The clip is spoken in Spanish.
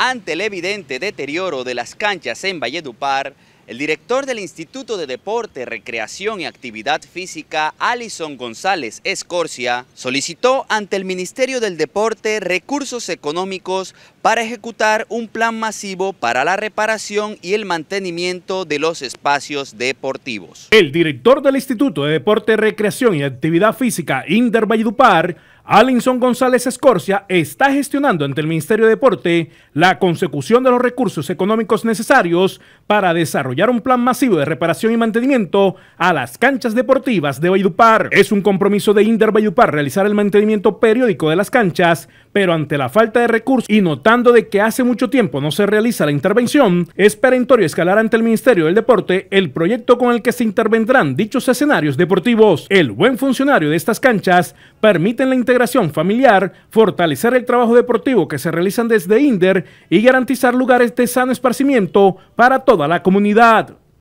Ante el evidente deterioro de las canchas en Valledupar, el director del Instituto de Deporte, Recreación y Actividad Física, Alison González Escorcia, solicitó ante el Ministerio del Deporte recursos económicos para ejecutar un plan masivo para la reparación y el mantenimiento de los espacios deportivos. El director del Instituto de Deporte, Recreación y Actividad Física, Inder Valledupar, Alinson González Escorcia está gestionando ante el Ministerio de Deporte la consecución de los recursos económicos necesarios para desarrollar un plan masivo de reparación y mantenimiento a las canchas deportivas de Bayupar... Es un compromiso de Inder Valledupar realizar el mantenimiento periódico de las canchas pero ante la falta de recursos y notando de que hace mucho tiempo no se realiza la intervención, es perentorio escalar ante el Ministerio del Deporte el proyecto con el que se intervendrán dichos escenarios deportivos. El buen funcionario de estas canchas permiten la integración familiar, fortalecer el trabajo deportivo que se realizan desde INDER y garantizar lugares de sano esparcimiento para toda la comunidad.